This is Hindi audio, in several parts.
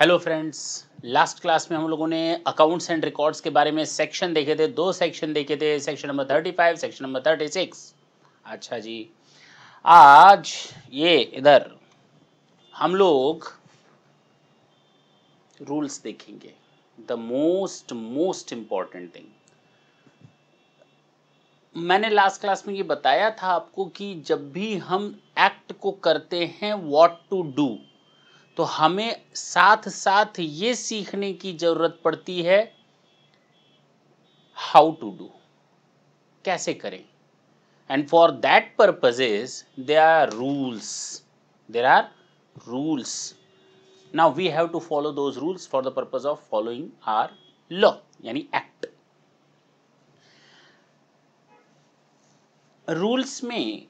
हेलो फ्रेंड्स लास्ट क्लास में हम लोगों ने अकाउंट्स एंड रिकॉर्ड्स के बारे में सेक्शन देखे थे दो सेक्शन देखे थे section number thirty five section number thirty six अच्छा जी आज ये इधर हम लोग रूल्स देखेंगे the most most important thing मैंने लास्ट क्लास में ये बताया था आपको कि जब भी हम एक्ट को करते हैं वॉट टू डू तो हमें साथ साथ ये सीखने की जरूरत पड़ती है हाउ टू डू कैसे करें and for that purpose is they are rules there are rules now we have to follow those rules for the purpose of following our law यानी एक्ट रूल्स में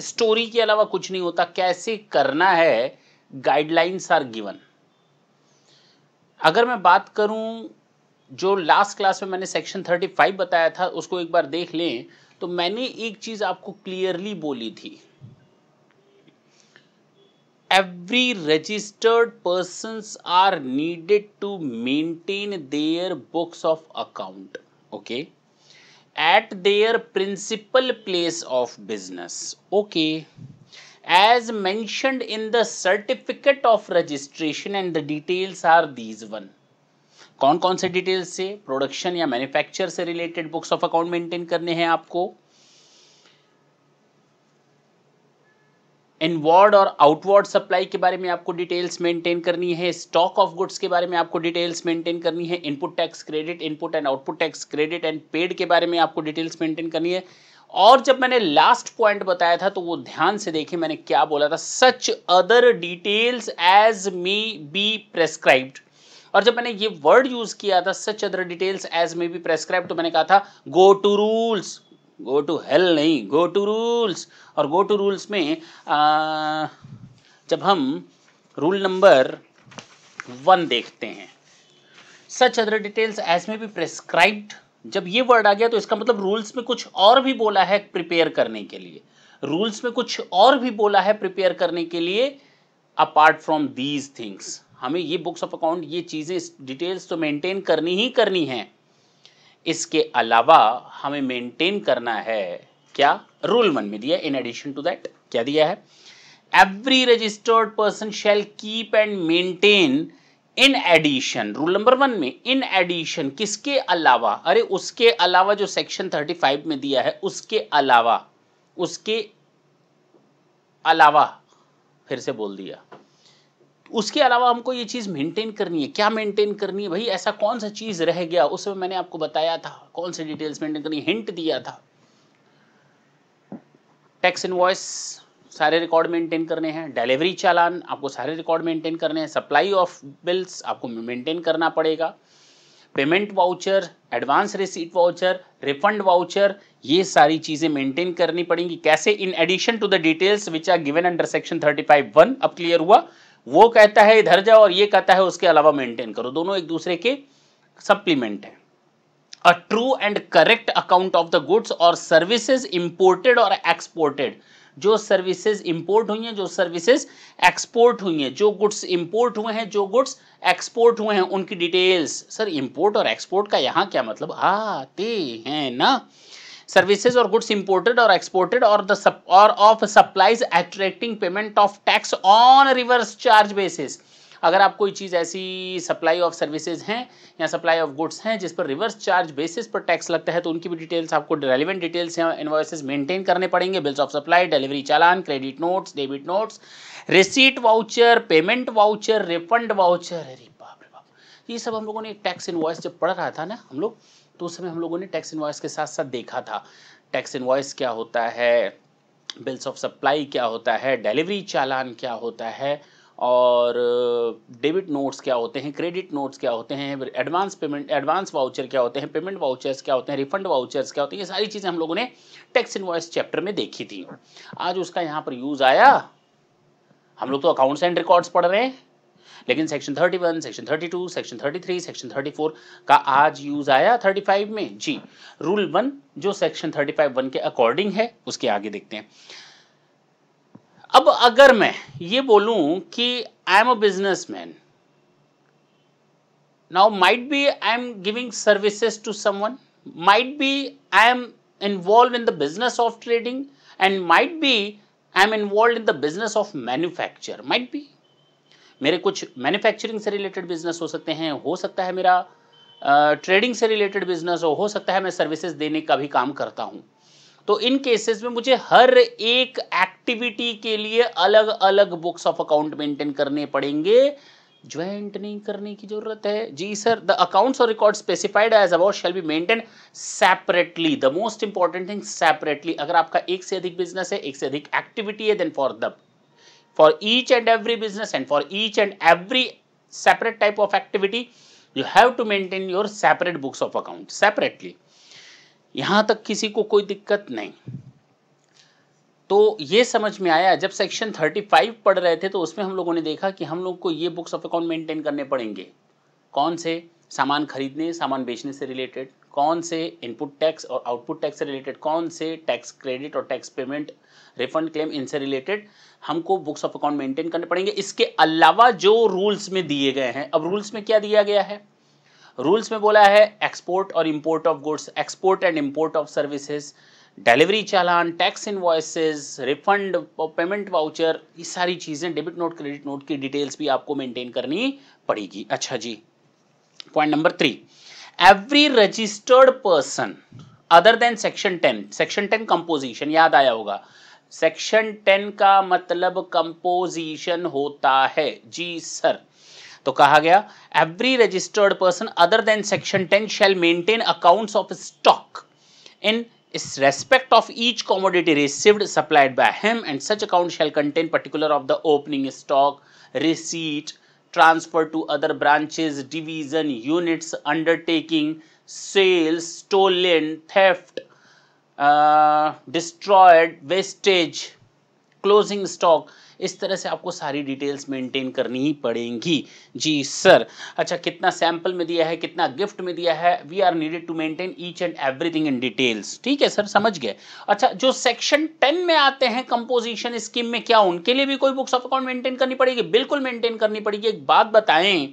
स्टोरी के अलावा कुछ नहीं होता कैसे करना है गाइडलाइंस आर गिवन अगर मैं बात करूं जो लास्ट क्लास में मैंने सेक्शन थर्टी फाइव बताया था उसको एक बार देख लें तो मैंने एक चीज आपको क्लियरली बोली थी every registered person are needed to maintain their books of account okay at their principal place of business okay as mentioned in the certificate of registration and the details are these one कौन कौन से डिटेल्स से प्रोडक्शन या मैन्युफैक्चर से related books of account maintain करने हैं आपको इनवर्ड और आउटवर्ड सप्लाई के बारे में आपको डिटेल्स मेंटेन करनी है स्टॉक ऑफ गुड्स के बारे में आपको डिटेल्स मेंटेन करनी है input tax credit input and output tax credit and paid के बारे में आपको डिटेल्स मेंटेन करनी है और जब मैंने लास्ट पॉइंट बताया था तो वो ध्यान से देखिए मैंने क्या बोला था such other details as may be prescribed और जब मैंने ये वर्ड यूज किया था such other details as may be prescribe तो मैंने कहा था go to rules go to hell नहीं गो टू रूल्स और गो टू रूल्स में आ, जब हम रूल नंबर वन देखते हैं such other details as may be prescribed जब ये वर्ड आ गया तो इसका मतलब रूल्स में कुछ और भी बोला है प्रिपेयर करने के लिए रूल्स में कुछ और भी बोला है प्रिपेयर करने के लिए अपार्ट फ्रॉम दीज थिंग्स हमें ये बुक्स ऑफ अकाउंट ये चीज़ें डिटेल्स तो मेंटेन करनी ही करनी है इसके अलावा हमें मेंटेन करना है क्या रूल वन में दिया इन एडिशन टू दैट क्या दिया है every registered person shall keep and maintain in addition rule number one में इन एडिशन किसके अलावा अरे उसके अलावा जो सेक्शन थर्टी फाइव में दिया है उसके अलावा उसके अलावा फिर से बोल दिया उसके अलावा हमको ये चीज़ मेंटेन करनी है क्या मेंटेन करनी है भाई ऐसा कौन सा चीज़ रह गया उसमें मैंने आपको बताया था कौन सी डिटेल्स मेंटेन करनी हिंट दिया था टैक्स इनवॉइस सारे रिकॉर्ड मेंटेन करने हैं डिलीवरी चालान आपको सारे रिकॉर्ड मेंटेन करने हैं सप्लाई ऑफ बिल्स आपको मेंटेन करना पड़ेगा payment voucher advance receipt voucher refund voucher ये सारी चीज़ें मेंटेन करनी पड़ेंगी कैसे in addition to the details which are given under section thirty five one अब क्लियर हुआ वो कहता है इधर जाओ और ये कहता है उसके अलावा मेंटेन करो दोनों एक दूसरे के सप्लीमेंट हैं a true and correct account of the goods और सर्विसेज इंपोर्टेड और एक्सपोर्टेड जो सर्विसेज इंपोर्ट हुई हैं जो सर्विसेज एक्सपोर्ट हुई हैं जो गुड्स इंपोर्ट हुए हैं जो गुड्स एक्सपोर्ट हुए हैं उनकी डिटेल्स सर इंपोर्ट और एक्सपोर्ट का यहाँ क्या मतलब आते हैं ना सर्विसेज और गुड्स इंपोर्टेड और एक्सपोर्टेड और द और of supplies attracting payment of tax on reverse charge basis अगर आप कोई चीज़ ऐसी सप्लाई ऑफ सर्विसेज हैं या सप्लाई ऑफ गुड्स हैं जिस पर रिवर्स चार्ज बेसिस पर टैक्स लगता है तो उनकी भी डिटेल्स आपको रेलिवेंट डिटेल्स या इन्वॉइसेज मेंटेन करने पड़ेंगे bills of supply delivery challan credit notes debit notes receipt voucher payment voucher refund voucher अरे बाप रे बाप तो ये सब हम लोगों ने टैक्स इन्वॉइस जब पढ़ रहा था ना हम लोग तो उस समय हम लोगों ने टैक्स इन्वॉइस के साथ साथ देखा था टैक्स इन्वॉइस क्या होता है बिल्स ऑफ सप्लाई क्या होता है डिलीवरी चालान क्या होता है और डेबिट नोट्स क्या होते हैं क्रेडिट नोट्स क्या होते हैं एडवांस पेमेंट एडवांस वाउचर क्या होते हैं पेमेंट वाउचर्स क्या होते हैं रिफंड वाउचर्स क्या होते हैं ये सारी चीज़ें हम लोगों ने टैक्स इनवॉइस चैप्टर में देखी थी आज उसका यहाँ पर यूज़ आया हम लोग तो अकाउंट्स एंड रिकॉर्ड्स पढ़ रहे हैं लेकिन section thirty one section thirty two section thirty three section thirty four का आज यूज आया थर्टी फाइव में जी रूल वन जो सेक्शन थर्टी फाइव वन के अकॉर्डिंग है उसके आगे देखते हैं अब अगर मैं ये बोलूं कि I am a businessman now might be I am giving services to someone might be I am involve in the business of trading and might be I am involve in the business of manufacture might be मेरे कुछ मैन्युफैक्चरिंग से रिलेटेड बिजनेस हो सकते हैं हो सकता है मेरा ट्रेडिंग से रिलेटेड बिजनेस हो हो सकता है मैं सर्विसेज देने का भी काम करता हूँ तो इन केसेस में मुझे हर एक एक्टिविटी के लिए अलग अलग बुक्स ऑफ अकाउंट मेंटेन करने पड़ेंगे ज्वाइंट नहीं करने की जरूरत है जी सर द अकाउंट्स और record specified as about shall be maintain separately the most important thing separately अगर आपका एक से अधिक बिजनेस है एक से अधिक एक्टिविटी है then for the for each and every business and for each and every separate type of activity you have to maintain your separate books of account separately यहाँ तक किसी को कोई दिक्कत नहीं तो ये समझ में आया जब सेक्शन 35 पढ़ रहे थे तो उसमें हम लोगों ने देखा कि हम लोग को ये बुक्स ऑफ अकाउंट मेंटेन करने पड़ेंगे कौन से सामान खरीदने सामान बेचने से रिलेटेड कौन से इनपुट टैक्स और आउटपुट टैक्स से रिलेटेड कौन से टैक्स क्रेडिट और टैक्स पेमेंट रिफंड क्लेम इनसे रिलेटेड हमको बुक्स ऑफ अकाउंट मेंटेन करने पड़ेंगे इसके अलावा जो रूल्स में दिए गए हैं अब रूल्स में क्या दिया गया है रूल्स में बोला है एक्सपोर्ट और import of goods export and import of services delivery challan tax invoices refund payment voucher ये सारी चीज़ें डेबिट नोट क्रेडिट नोट की डिटेल्स भी आपको मेंटेन करनी पड़ेगी अच्छा जी point number three every registered person other than section ten section ten composition याद आया होगा सेक्शन टेन का मतलब कंपोजिशन होता है जी सर तो कहा गया every registered person other than section ten shall maintain accounts of stock in इस respect of each commodity received supplied by him and such account shall contain particular of the opening stock receipt transfer to other branches division units undertaking sales stolen theft destroyed wastage closing stock इस तरह से आपको सारी डिटेल्स मेंटेन करनी ही पड़ेंगी जी सर अच्छा कितना सैंपल में दिया है कितना गिफ्ट में दिया है we are needed to maintain each and everything in details ठीक है सर समझ गए अच्छा जो सेक्शन टेन में आते हैं कंपोजिशन स्कीम में क्या उनके लिए भी कोई बुक्स ऑफ अकाउंट मेंटेन करनी पड़ेगी बिल्कुल मेंटेन करनी पड़ेगी एक बात बताएं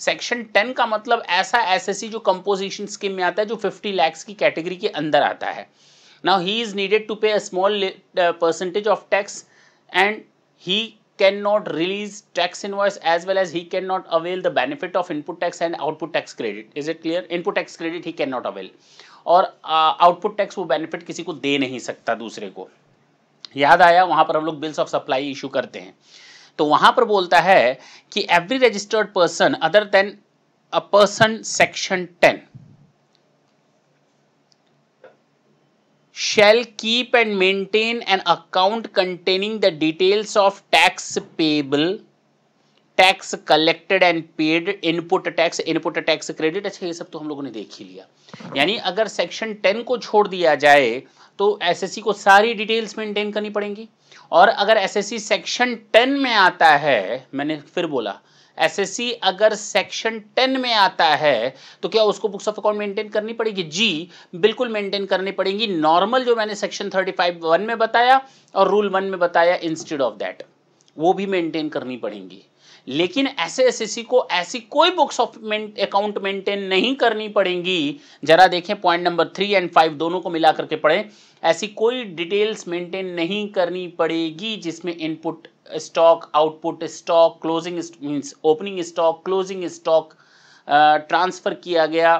सेक्शन टेन का मतलब ऐसा एसएससी जो कंपोजिशन स्कीम में आता है जो फिफ्टी लैक्स की कैटेगरी के अंदर आता है now he is needed to pay a small percentage of tax and he cannot release tax invoice as well as he cannot avail the benefit of input tax and output tax credit is it clear input tax credit he cannot avail और आउटपुट uh, टैक्स वो बेनिफिट किसी को दे नहीं सकता दूसरे को याद आया वहां पर हम लोग बिल्स ऑफ सप्लाई इशू करते हैं तो वहां पर बोलता है कि every registered person other than a person section ten shall keep and maintain an account containing the details of tax payable tax collected and paid input tax input tax credit अच्छा ये सब तो हम लोगों ने देख ही लिया यानी अगर सेक्शन टेन को छोड़ दिया जाए तो एसएससी को सारी डिटेल्स मेंटेन करनी पड़ेंगी और अगर एसएससी सेक्शन टेन में आता है मैंने फिर बोला एसएससी अगर सेक्शन टेन में आता है तो क्या उसको बुक्स ऑफ अकाउंट मेंटेन करनी पड़ेगी जी बिल्कुल मेंटेन करनी पड़ेगी नॉर्मल जो मैंने सेक्शन थर्टी फाइव वन में बताया और रूल वन में बताया इंस्टेड ऑफ दैट वो भी मेंटेन करनी पड़ेगी लेकिन ऐसे एसएससी को ऐसी कोई बुक्स ऑफ अकाउंट मेंटेन नहीं करनी पड़ेगी जरा देखें point number three and five दोनों को मिला करके पढ़ें ऐसी कोई डिटेल्स मेंटेन नहीं करनी पड़ेगी जिसमें input stock output stock closing means opening stock closing stock transfer किया गया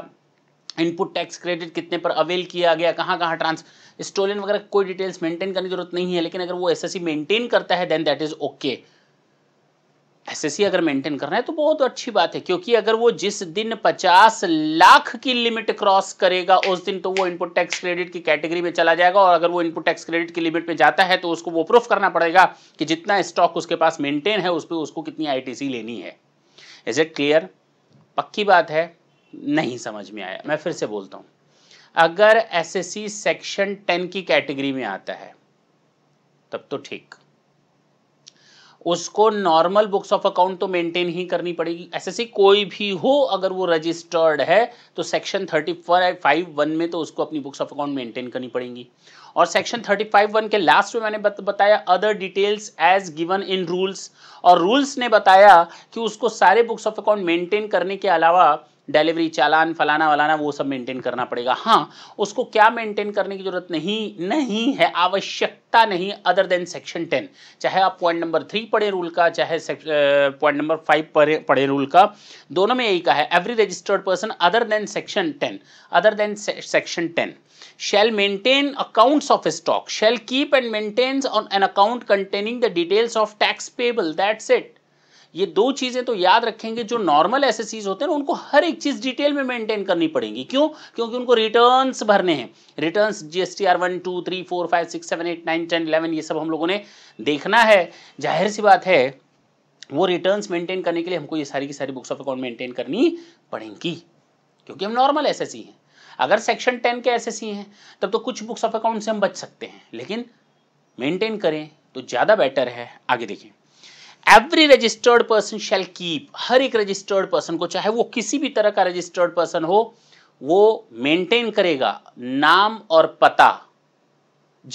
इनपुट टैक्स क्रेडिट कितने पर अवेल किया गया कहाँ कहाँ ट्रांस स्टोलन वगैरह कोई डिटेल्स मेंटेन करने की जरूरत नहीं है लेकिन अगर वो एसएससी मेंटेन करता है then that is okay SSC अगर मेंटेन करना है तो बहुत अच्छी बात है क्योंकि अगर वो जिस दिन 50 लाख की लिमिट क्रॉस करेगा उस दिन तो वो इनपुट टैक्स क्रेडिट की कैटेगरी में चला जाएगा और अगर वो इनपुट टैक्स क्रेडिट की लिमिट में जाता है तो उसको वो प्रूफ करना पड़ेगा कि जितना स्टॉक उसके पास मेंटेन है उस पर उसको कितनी सी लेनी है इज इट क्लियर पक्की बात है नहीं समझ में आया मैं फिर से बोलता हूँ अगर सी सेक्शन टेन की कैटेगरी में आता है तब तो ठीक उसको नॉर्मल बुक्स ऑफ अकाउंट तो मेंटेन ही करनी पड़ेगी एसएससी कोई भी हो अगर वो रजिस्टर्ड है तो सेक्शन थर्टी फाइव वन में तो उसको अपनी बुक्स ऑफ अकाउंट मेंटेन करनी पड़ेगी और सेक्शन थर्टी फाइव वन के लास्ट में मैंने बत, बताया other details as given in rules और रूल्स ने बताया कि उसको सारे बुक्स ऑफ अकाउंट मेंटेन करने के अलावा डिलीवरी चालान फलाना वलाना वो सब मेंटेन करना पड़ेगा हाँ उसको क्या मेंटेन करने की जरूरत नहीं नहीं है आवश्यकता नहीं अदर देन सेक्शन टेन चाहे आप पॉइंट नंबर थ्री पढ़े रूल का चाहे पॉइंट नंबर फाइव पढ़े पढ़े रूल का दोनों में यही का है every registered person other than section ten other than section ten shall maintain accounts of stock shall keep and maintains on an account containing the details of tax payable that's it ये दो चीज़ें तो याद रखेंगे जो नॉर्मल एसेसीज होते हैं उनको हर एक चीज़ डिटेल में मेंटेन करनी पड़ेगी क्यों क्योंकि उनको रिटर्न्स भरने हैं returns GST R one two three four five six seven eight nine ten eleven ये सब हम लोगों ने देखना है जाहिर सी बात है वो रिटर्न्स मेंटेन करने के लिए हमको ये सारी की सारी बुक्स ऑफ अकाउंट मेंटेन करनी पड़ेंगी क्योंकि हम नॉर्मल एस हैं अगर सेक्शन टेन के एस हैं तब तो कुछ बुक्स ऑफ अकाउंट से हम बच सकते हैं लेकिन मेंटेन करें तो ज़्यादा बेटर है आगे देखें every registered person shall keep हर एक रजिस्टर्ड पर्सन को चाहे वो किसी भी तरह का रजिस्टर्ड पर्सन हो वो मेंटेन करेगा नाम और पता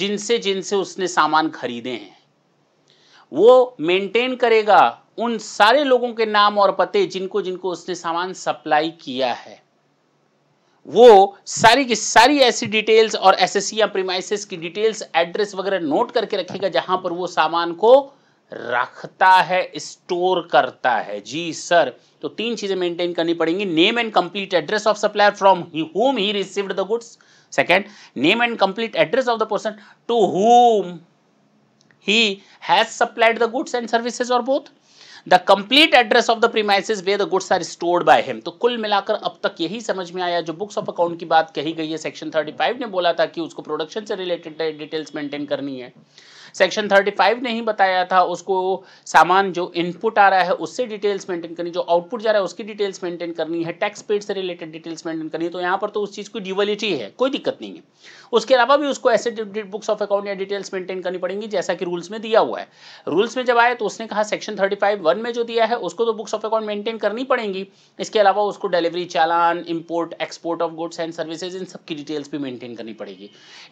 जिनसे जिनसे उसने सामान खरीदे हैं वो मेंटेन करेगा उन सारे लोगों के नाम और पते जिनको जिनको उसने सामान सप्लाई किया है वो सारी की सारी ऐसी डिटेल्स और एस एस या प्रीमाइसिस की डिटेल्स एड्रेस वगैरह नोट करके रखेगा जहां पर वो सामान को रखता है स्टोर करता है जी सर तो तीन चीजें मेंटेन करनी पड़ेंगी name and complete address of supplier from whom he received the goods second name and complete address of the person to whom he has supplied the goods and services और both the complete address of the premises where the goods are stored by him तो कुल मिलाकर अब तक यही समझ में आया जो बुक्स ऑफ अकाउंट की बात कही गई है सेक्शन 35 ने बोला था कि उसको प्रोडक्शन से रिलेटेड डिटेल्स मेंटेन करनी है सेक्शन 35 ने ही बताया था उसको सामान जो इनपुट आ रहा है उससे डिटेल्स मेंटेन करनी जो आउटपुट जा रहा है उसकी डिटेल्स मेंटेन करनी है टैक्स पेड से रिलेटेड डिटेल्स मेंटेन करनी है तो यहाँ पर तो उस चीज़ की ड्यूबलिटी है कोई दिक्कत नहीं है उसके अलावा भी उसको ऐसे बुक्स ऑफ अकाउंट या डिटेल्स मेंटेन करनी पड़ेंगी जैसा कि रूल्स में दिया हुआ है रूल्स में जब आए तो उसने कहा सेक्शन थर्टी फाइव वन में जो दिया है उसको तो बुक्स ऑफ अकाउंट मेंटेन करनी पड़ेंगी इसके अलावा उसको delivery challan import export of goods and services इन सब की डिटेल्स भी मेंटेन करनी पड़ेगी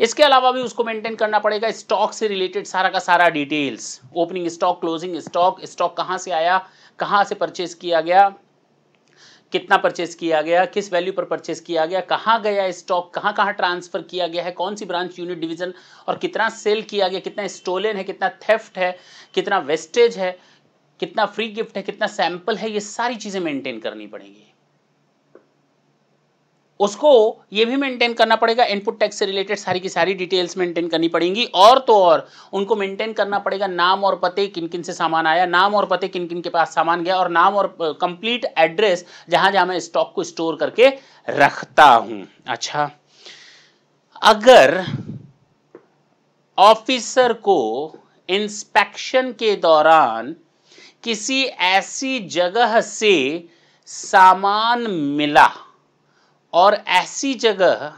इसके अलावा भी उसको मेंटेन करना पड़ेगा स्टॉक से रिलेटेड सारा का सारा details opening stock closing stock stock कहाँ से आया कहाँ से परचेज किया गया कितना परचेस किया गया किस वैल्यू पर परचेस किया गया कहाँ गया स्टॉक कहाँ कहाँ ट्रांसफर किया गया है कौन सी ब्रांच यूनिट डिवीजन और कितना सेल किया गया कितना स्टोलन है कितना थेफ्ट है कितना वेस्टेज है कितना फ्री गिफ्ट है कितना सैंपल है ये सारी चीज़ें मेंटेन करनी पड़ेंगी उसको ये भी मेंटेन करना पड़ेगा इनपुट टैक्स से रिलेटेड सारी की सारी डिटेल्स मेंटेन करनी पड़ेंगी और तो और उनको मेंटेन करना पड़ेगा नाम और पते किन किन से सामान आया नाम और पते किन किन के पास सामान गया और नाम और कंप्लीट एड्रेस जहां जहां मैं स्टॉक को स्टोर करके रखता हूं अच्छा अगर ऑफिसर को इंस्पेक्शन के दौरान किसी ऐसी जगह से सामान मिला और ऐसी जगह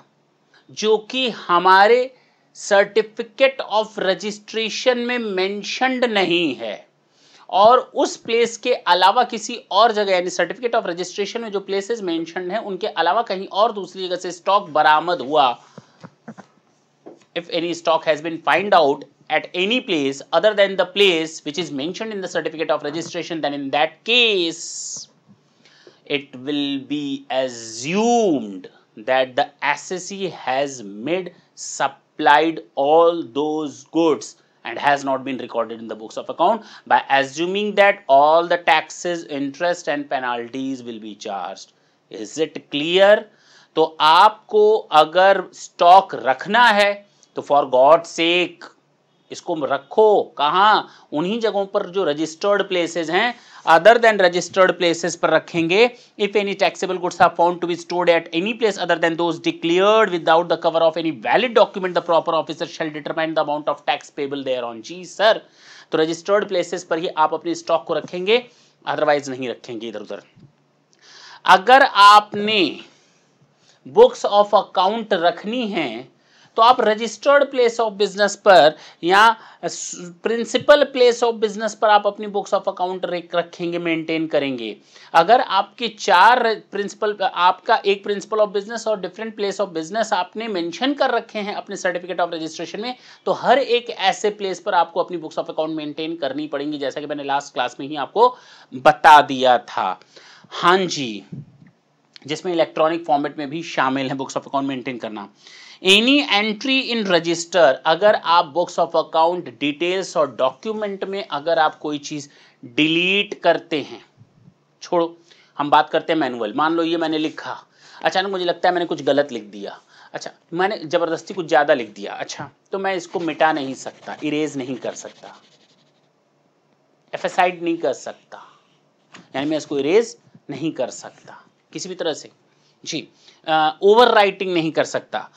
जो कि हमारे सर्टिफिकेट ऑफ रजिस्ट्रेशन में मेंशनड नहीं है और उस प्लेस के अलावा किसी और जगह यानी सर्टिफिकेट ऑफ रजिस्ट्रेशन में जो प्लेसेस मेंशन है उनके अलावा कहीं और दूसरी जगह से स्टॉक बरामद हुआ if any stock has been find out at any place other than the place which is mention in the certificate of registration then in that case it will be assumed that the assessee has made supplied all those goods and has not been recorded in the books of account by assuming that all the taxes interest and penalties will be charged is it clear तो आपको अगर स्टॉक रखना है तो फॉर गॉड सेक इसको रखो कहाँ उन्हीं जगहों पर जो रजिस्टर्ड प्लेसेज हैं अदर देन रजिस्टर्ड प्लेसेस पर रखेंगे if any taxable goods are found to be stored at any place other than those declared without the cover of any valid document the proper officer shall determine the amount of tax payable thereon जी सर तो रजिस्टर्ड प्लेसेस पर ही आप अपने स्टॉक को रखेंगे अदरवाइज नहीं रखेंगे इधर उधर अगर आपने बुक्स ऑफ अकाउंट रखनी है तो आप रजिस्टर्ड प्लेस ऑफ बिजनेस पर या प्रिंसिपल प्लेस ऑफ बिजनेस पर आप अपनी बुक्स ऑफ अकाउंट रखेंगे मेंटेन करेंगे अगर आपके चार प्रिंसिपल आपका एक प्रिंसिपल ऑफ बिजनेस और डिफरेंट प्लेस ऑफ बिजनेस आपने मेंशन कर रखे हैं अपने सर्टिफिकेट ऑफ रजिस्ट्रेशन में तो हर एक ऐसे प्लेस पर आपको अपनी बुक्स ऑफ अकाउंट मेंटेन करनी पड़ेंगी जैसा कि मैंने लास्ट क्लास में ही आपको बता दिया था हाँ जी जिसमें इलेक्ट्रॉनिक फॉर्मेट में भी शामिल है बुक्स ऑफ अकाउंट मेंटेन करना एनी एंट्री इन रजिस्टर अगर आप बुक्स ऑफ अकाउंट डिटेल्स और डॉक्यूमेंट में अगर आप कोई चीज डिलीट करते हैं छोड़ो हम बात करते हैं मैनुअल मान लो ये मैंने लिखा अचानक मुझे लगता है मैंने कुछ गलत लिख दिया अच्छा मैंने ज़बरदस्ती कुछ ज़्यादा लिख दिया अच्छा तो मैं इसको मिटा नहीं सकता इरेज नहीं कर सकता एफेसाइड नहीं कर सकता यानी मैं इसको इरेज नहीं कर सकता किसी भी तरह से जी ओवर uh, राइटिंग नहीं कर सकता